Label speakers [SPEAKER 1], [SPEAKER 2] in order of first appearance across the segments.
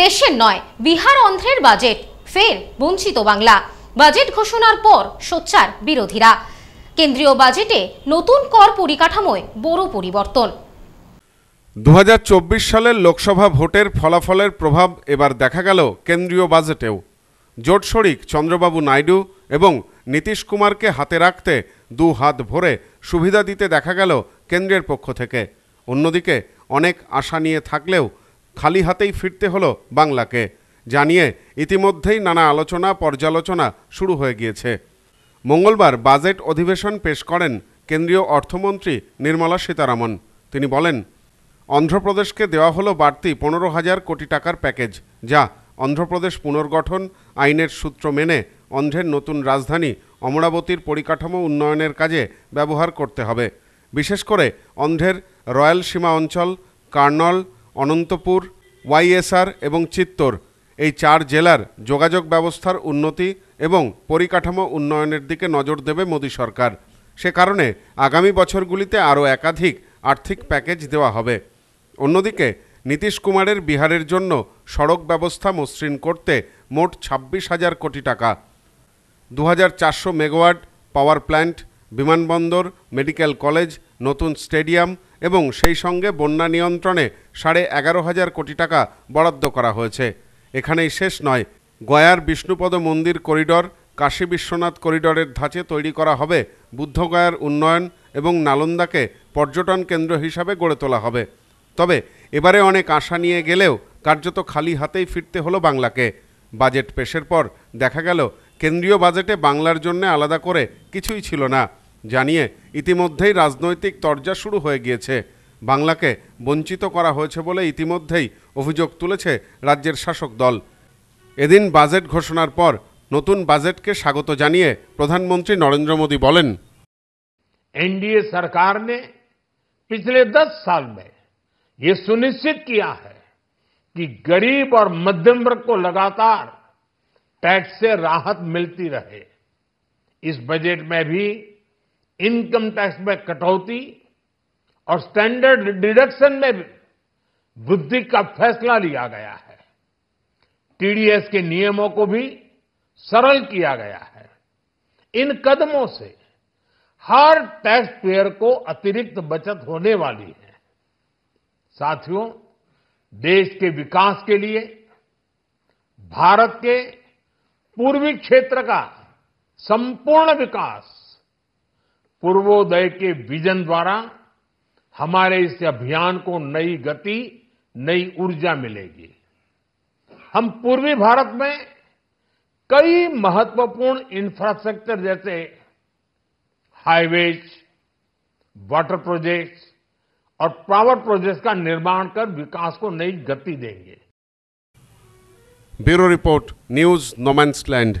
[SPEAKER 1] দেশের নয় বিহার অন্ধ্রের বাজেট ফের বঞ্চিত বাংলা বাজেট ঘোষণার পর সোচ্চার বিরোধীরা কেন্দ্রীয় বাজেটে নতুন কর পরিকাঠামোয় বড় পরিবর্তন
[SPEAKER 2] দু সালের লোকসভা ভোটের ফলাফলের প্রভাব এবার দেখা গেল কেন্দ্রীয় বাজেটেও জোট শরিক চন্দ্রবাবু নাইডু এবং নীতিশ কুমারকে হাতে রাখতে দু হাত ভরে সুবিধা দিতে দেখা গেল কেন্দ্রের পক্ষ থেকে অন্যদিকে অনেক আশা নিয়ে থাকলেও খালি হাতেই ফিরতে হলো বাংলাকে জানিয়ে ইতিমধ্যেই নানা আলোচনা পর্যালোচনা শুরু হয়ে গিয়েছে মঙ্গলবার বাজেট অধিবেশন পেশ করেন কেন্দ্রীয় অর্থমন্ত্রী নির্মলা সীতারামন তিনি বলেন অন্ধ্রপ্রদেশকে দেওয়া হলো বাড়তি পনেরো হাজার কোটি টাকার প্যাকেজ যা অন্ধ্রপ্রদেশ পুনর্গঠন আইনের সূত্র মেনে অন্ধ্রের নতুন রাজধানী অমরাবতীর পরিকাঠামো উন্নয়নের কাজে ব্যবহার করতে হবে বিশেষ করে অন্ধ্রের রয়্যাল সীমা অঞ্চল কার্নল অনন্তপুর ওয়াইএসআর এবং চিত্তর এই চার জেলার যোগাযোগ ব্যবস্থার উন্নতি এবং পরিকাঠামো উন্নয়নের দিকে নজর দেবে মোদী সরকার সে কারণে আগামী বছরগুলিতে আরও একাধিক আর্থিক প্যাকেজ দেওয়া হবে অন্যদিকে নীতিশ কুমারের বিহারের জন্য সড়ক ব্যবস্থা মসৃণ করতে মোট ছাব্বিশ হাজার কোটি টাকা দু মেগাওয়াট পাওয়ার প্ল্যান্ট বিমানবন্দর মেডিকেল কলেজ নতুন স্টেডিয়াম এবং সেই সঙ্গে বন্যা নিয়ন্ত্রণে সাড়ে এগারো হাজার কোটি টাকা বরাদ্দ করা হয়েছে এখানেই শেষ নয় গয়ার বিষ্ণুপদ মন্দির করিডর কাশী বিশ্বনাথ করিডরের ধাঁচে তৈরি করা হবে বুদ্ধগয়ার উন্নয়ন এবং নালন্দাকে পর্যটন কেন্দ্র হিসাবে গড়ে তোলা হবে তবে এবারে অনেক আশা নিয়ে গেলেও কার্যত খালি হাতেই ফিরতে হলো বাংলাকে বাজেট পেশের পর দেখা গেল কেন্দ্রীয় বাজেটে বাংলার জন্য আলাদা করে কিছুই ছিল না জানিয়ে ইতিমধ্যেই রাজনৈতিক তরজা শুরু হয়ে গিয়েছে বাংলাকে বঞ্চিত করা হয়েছে বলে ইতিমধ্যেই অভিযোগ তুলেছে রাজ্যের শাসক দল এদিন বাজেট ঘোষণার পর নতুন বাজেটকে স্বাগত জানিয়ে প্রধানমন্ত্রী নরেন্দ্র মোদী বলেন
[SPEAKER 3] এনডিএ সরকার পিছলে দশ সাল মে ইয়ে সুনিশ্চিত কিয়া सुनिश्चित किया है कि गरीब और मध्यम वर्ग को রাহত टैक्स से राहत इनकम टैक्स में कटौती और स्टैंडर्ड डिडक्शन में वृद्धि का फैसला लिया गया है टीडीएस के नियमों को भी सरल किया गया है इन कदमों से हर टैक्स पेयर को अतिरिक्त बचत होने वाली है साथियों देश के विकास के लिए भारत के पूर्वी क्षेत्र का संपूर्ण विकास पूर्वोदय के विजन द्वारा हमारे इस अभियान को नई गति नई ऊर्जा मिलेगी हम पूर्वी भारत में कई महत्वपूर्ण इंफ्रास्ट्रक्चर जैसे हाईवेज वाटर प्रोजेक्ट्स और पावर प्रोजेक्ट्स का निर्माण कर विकास को नई गति देंगे
[SPEAKER 2] bureau report news no man's land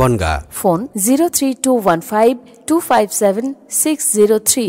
[SPEAKER 2] Bangaon
[SPEAKER 1] phone zero three two one five two five seven six zero three